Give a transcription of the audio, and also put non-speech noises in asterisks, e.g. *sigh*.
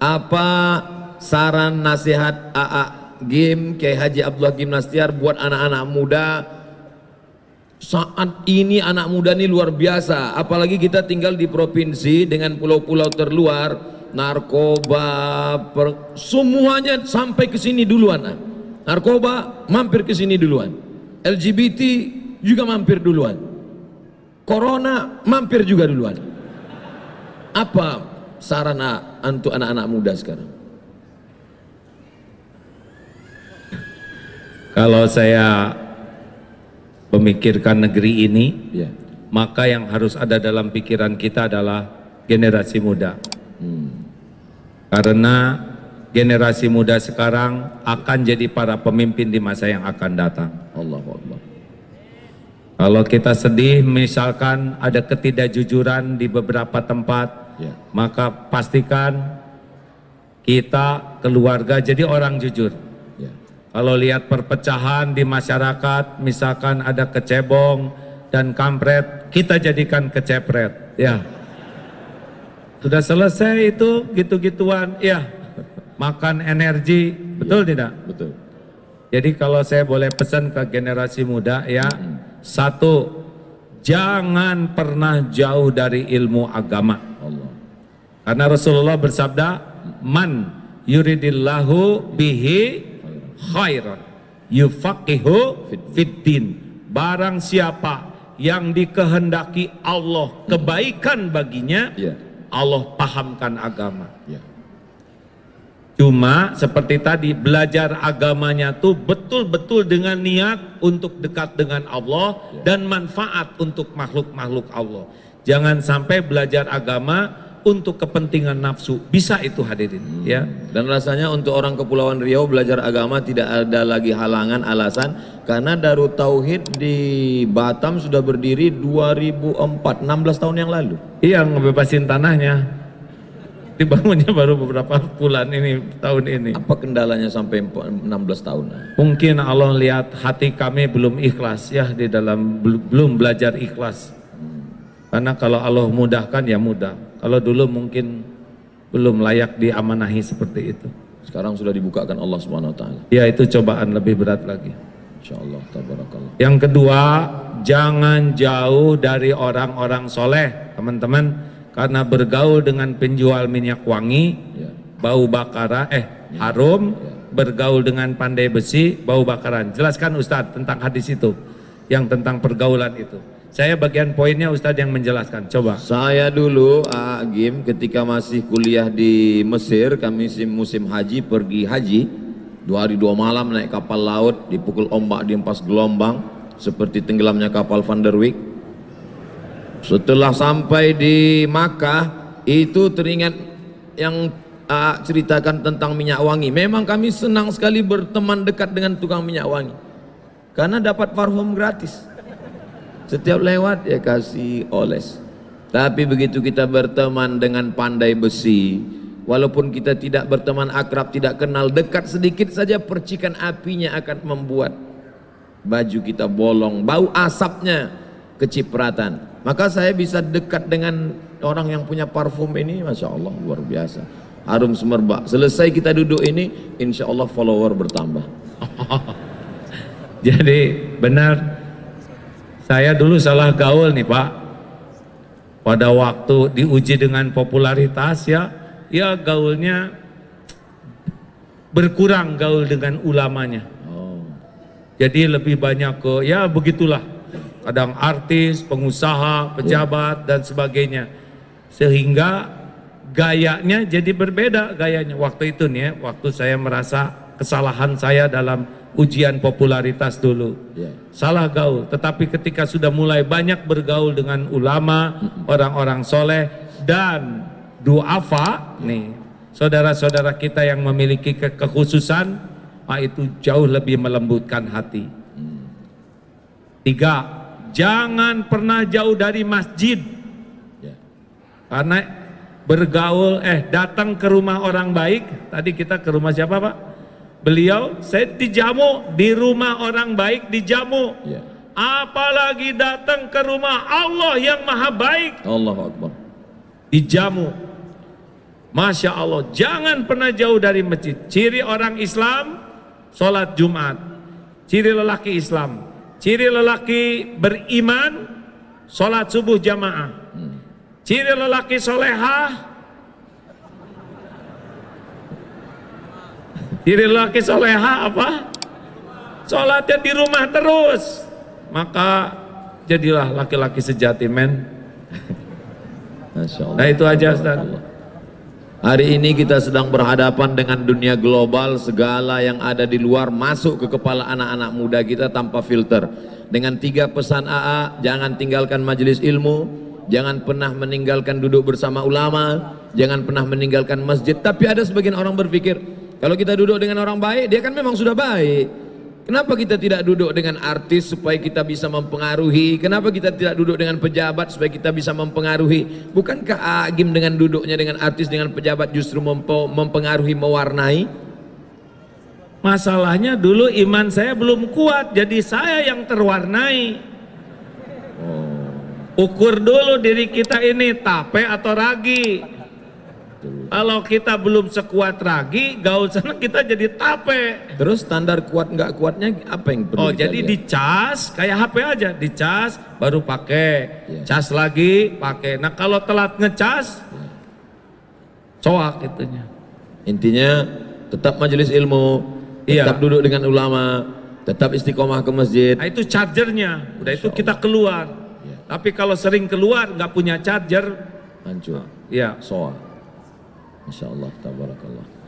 Apa saran nasihat AA Gim Kiai Haji Abdullah Gimnastiar buat anak-anak muda saat ini anak muda ini luar biasa apalagi kita tinggal di provinsi dengan pulau-pulau terluar narkoba per, semuanya sampai ke sini duluan narkoba mampir ke sini duluan LGBT juga mampir duluan. Corona mampir juga duluan. Apa sarana untuk anak-anak muda sekarang? Kalau saya memikirkan negeri ini, ya. maka yang harus ada dalam pikiran kita adalah generasi muda. Hmm. Karena generasi muda sekarang akan jadi para pemimpin di masa yang akan datang. Allah Allah. Kalau kita sedih, misalkan ada ketidakjujuran di beberapa tempat, ya. maka pastikan kita keluarga jadi orang jujur. Ya. Kalau lihat perpecahan di masyarakat, misalkan ada kecebong dan kampret, kita jadikan kecepret. Ya, sudah selesai itu gitu-gituan. Ya, makan energi, betul ya, tidak? Betul. Jadi kalau saya boleh pesan ke generasi muda ya. Hmm satu, jangan pernah jauh dari ilmu agama Allah. Karena Rasulullah bersabda, "Man yuridillahu bihi khairan yufaqihu fiddin." Barang siapa yang dikehendaki Allah kebaikan baginya, ya. Allah pahamkan agama. Ya. Cuma seperti tadi belajar agamanya tuh betul-betul dengan niat untuk dekat dengan Allah dan manfaat untuk makhluk-makhluk Allah. Jangan sampai belajar agama untuk kepentingan nafsu. Bisa itu hadirin hmm. ya. Dan rasanya untuk orang Kepulauan Riau belajar agama tidak ada lagi halangan alasan karena Darut Tauhid di Batam sudah berdiri 2004, 16 tahun yang lalu. Iya, ngebebasin tanahnya dibangunnya baru beberapa bulan ini tahun ini apa kendalanya sampai 16 tahun mungkin Allah lihat hati kami belum ikhlas ya di dalam belum belajar ikhlas karena kalau Allah mudahkan ya mudah kalau dulu mungkin belum layak diamanahi seperti itu sekarang sudah dibukakan Allah Subhanahu wa taala ya itu cobaan lebih berat lagi insyaallah tabarakallah yang kedua jangan jauh dari orang-orang soleh teman-teman karena bergaul dengan penjual minyak wangi ya. bau bakara eh ya. harum ya. bergaul dengan pandai besi bau bakaran jelaskan Ustadz tentang hadis itu yang tentang pergaulan itu saya bagian poinnya Ustadz yang menjelaskan coba saya dulu Agim ketika masih kuliah di Mesir kami musim, musim haji pergi haji dua hari dua malam naik kapal laut dipukul ombak diempas gelombang seperti tenggelamnya kapal Van der Wijk setelah sampai di Makkah itu teringat yang uh, ceritakan tentang minyak wangi. Memang kami senang sekali berteman dekat dengan tukang minyak wangi. Karena dapat parfum gratis. Setiap lewat ya kasih oles. Tapi begitu kita berteman dengan pandai besi, walaupun kita tidak berteman akrab, tidak kenal, dekat sedikit saja percikan apinya akan membuat baju kita bolong, bau asapnya kecipratan. Maka saya bisa dekat dengan orang yang punya parfum ini, masya Allah luar biasa. Harum semerbak. Selesai kita duduk ini, insya Allah follower bertambah. *laughs* Jadi benar, saya dulu salah gaul nih Pak. Pada waktu diuji dengan popularitas ya, ya gaulnya berkurang gaul dengan ulamanya. Oh. Jadi lebih banyak ke, ya begitulah kadang artis, pengusaha, pejabat dan sebagainya. Sehingga gayanya jadi berbeda gayanya. Waktu itu nih, ya, waktu saya merasa kesalahan saya dalam ujian popularitas dulu. Ya. Salah gaul, tetapi ketika sudah mulai banyak bergaul dengan ulama, orang-orang soleh dan duafa nih, saudara-saudara kita yang memiliki ke kekhususan, ah, itu jauh lebih melembutkan hati. Mm. Tiga, jangan pernah jauh dari masjid ya. karena bergaul eh datang ke rumah orang baik tadi kita ke rumah siapa pak beliau saya dijamu di rumah orang baik dijamu ya. apalagi datang ke rumah Allah yang maha baik Allah Akbar dijamu Masya Allah jangan pernah jauh dari masjid ciri orang Islam sholat Jumat ciri lelaki Islam Ciri lelaki beriman Sholat subuh jamaah Ciri lelaki solehah Ciri lelaki solehah apa? Sholatnya di rumah terus Maka jadilah laki-laki sejati men Nah itu aja Ustaz Hari ini kita sedang berhadapan dengan dunia global, segala yang ada di luar masuk ke kepala anak-anak muda kita tanpa filter. Dengan tiga pesan AA, jangan tinggalkan majelis ilmu, jangan pernah meninggalkan duduk bersama ulama, jangan pernah meninggalkan masjid. Tapi ada sebagian orang berpikir, kalau kita duduk dengan orang baik, dia kan memang sudah baik. Kenapa kita tidak duduk dengan artis supaya kita bisa mempengaruhi? Kenapa kita tidak duduk dengan pejabat supaya kita bisa mempengaruhi? Bukankah Agim dengan duduknya dengan artis dengan pejabat justru mempengaruhi mewarnai? Masalahnya dulu iman saya belum kuat, jadi saya yang terwarnai. Oh. Ukur dulu diri kita ini tape atau ragi. Kalau kita belum sekuat ragi, gaul sana kita jadi tape. Terus standar kuat nggak kuatnya apa yang perlu Oh jadi dicas, kayak HP aja, dicas baru pakai, yeah. cas lagi pakai. Nah kalau telat ngecas, yeah. coak itunya. Intinya tetap majelis ilmu, yeah. tetap duduk dengan ulama, tetap istiqomah ke masjid. Nah, itu chargernya, udah itu kita keluar. Yeah. Tapi kalau sering keluar nggak punya charger, hancur. Iya. Yeah. Soal. Insya Allah, tabarakallah.